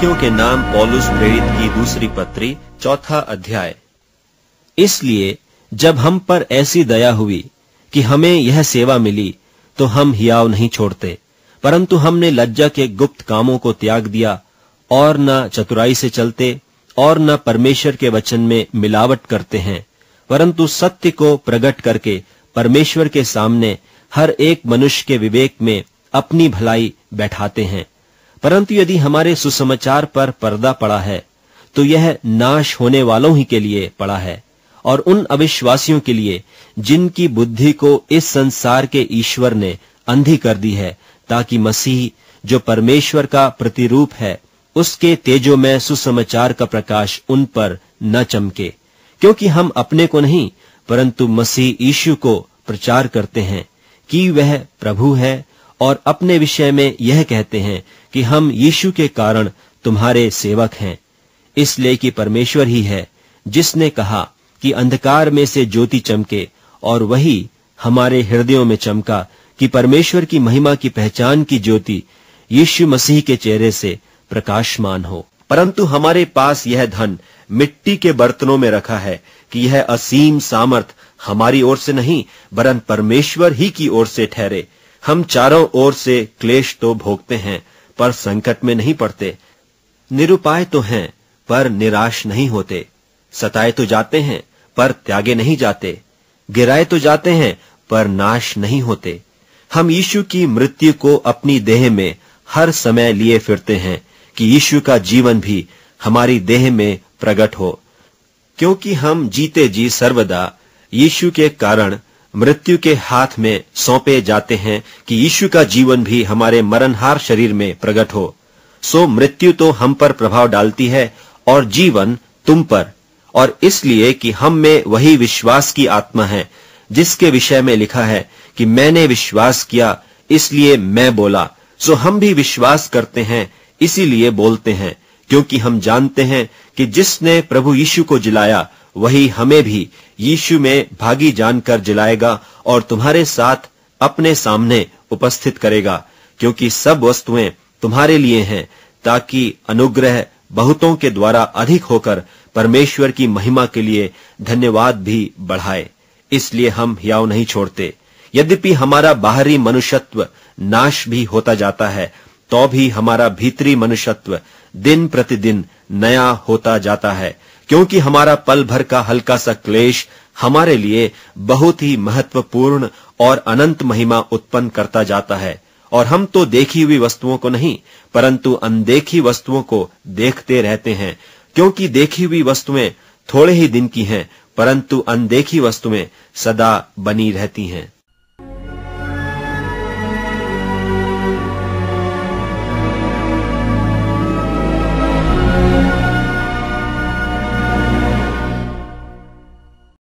तिमुथियों के नाम पॉलुस प्रेरित की दूसरी पत्री चौथा अध्याय इसलिए जब हम पर ऐसी दया हुई कि हमें यह सेवा मिली तो हम हियाव नहीं छोड़ते परंतु हमने लज्जा के गुप्त कामों को त्याग दिया और न चतुराई से चलते और न परमेश्वर के वचन में मिलावट करते हैं परंतु सत्य को प्रकट करके परमेश्वर के सामने हर एक मनुष्य के विवेक में अपनी भलाई बैठाते हैं परंतु यदि हमारे सुसमाचार पर पर्दा पड़ा है तो यह नाश होने वालों ही के लिए पड़ा है और उन अविश्वासियों के लिए जिनकी बुद्धि को इस संसार के ईश्वर ने अंधी कर दी है ताकि मसीह जो परमेश्वर का प्रतिरूप है उसके तेजो में सुसमाचार का प्रकाश उन पर न चमके क्योंकि हम अपने को नहीं परंतु मसीह ईशु को प्रचार करते हैं कि वह प्रभु है और अपने विषय में यह कहते हैं कि हम यीशु के कारण तुम्हारे सेवक हैं इसलिए कि परमेश्वर ही है जिसने कहा कि अंधकार में से ज्योति चमके और वही हमारे हृदयों में चमका कि परमेश्वर की महिमा की पहचान की ज्योति यीशु मसीह के चेहरे से प्रकाशमान हो परंतु हमारे पास यह धन मिट्टी के बर्तनों में रखा है कि यह असीम सामर्थ हमारी ओर से नहीं बरन परमेश्वर ही की ओर से ठहरे हम चारों ओर से क्लेश तो भोगते हैं पर संकट में नहीं पड़ते निरुपाय तो हैं पर निराश नहीं होते सताए तो जाते हैं पर त्यागे नहीं जाते गिराए तो जाते हैं पर नाश नहीं होते हम यीशु की मृत्यु को अपनी देह में हर समय लिए फिरते हैं कि यीशु का जीवन भी हमारी देह में प्रकट हो क्योंकि हम जीते जी सर्वदा यीशु के कारण मृत्यु के हाथ में सौंपे जाते हैं कि यीशु का जीवन भी हमारे मरणहार शरीर में प्रकट हो सो मृत्यु तो हम पर प्रभाव डालती है और जीवन तुम पर और इसलिए कि हम में वही विश्वास की आत्मा है जिसके विषय में लिखा है कि मैंने विश्वास किया इसलिए मैं बोला सो हम भी विश्वास करते हैं इसीलिए बोलते हैं क्योंकि हम जानते हैं कि जिसने प्रभु यीशु को जिलाया वही हमें भी यीशु में भागी जानकर जिलाएगा और तुम्हारे साथ अपने सामने उपस्थित करेगा क्योंकि सब वस्तुएं तुम्हारे लिए हैं ताकि अनुग्रह बहुतों के द्वारा अधिक होकर परमेश्वर की महिमा के लिए धन्यवाद भी बढ़ाए इसलिए हम हियाव नहीं छोड़ते यद्यपि हमारा बाहरी मनुष्यत्व नाश भी होता जाता है तो भी हमारा भीतरी मनुष्यत्व दिन प्रतिदिन नया होता जाता है क्योंकि हमारा पल भर का हल्का सा क्लेश हमारे लिए बहुत ही महत्वपूर्ण और अनंत महिमा उत्पन्न करता जाता है और हम तो देखी हुई वस्तुओं को नहीं परंतु अनदेखी वस्तुओं को देखते रहते हैं क्योंकि देखी हुई वस्तुएं थोड़े ही दिन की हैं परंतु अनदेखी वस्तुएं सदा बनी रहती हैं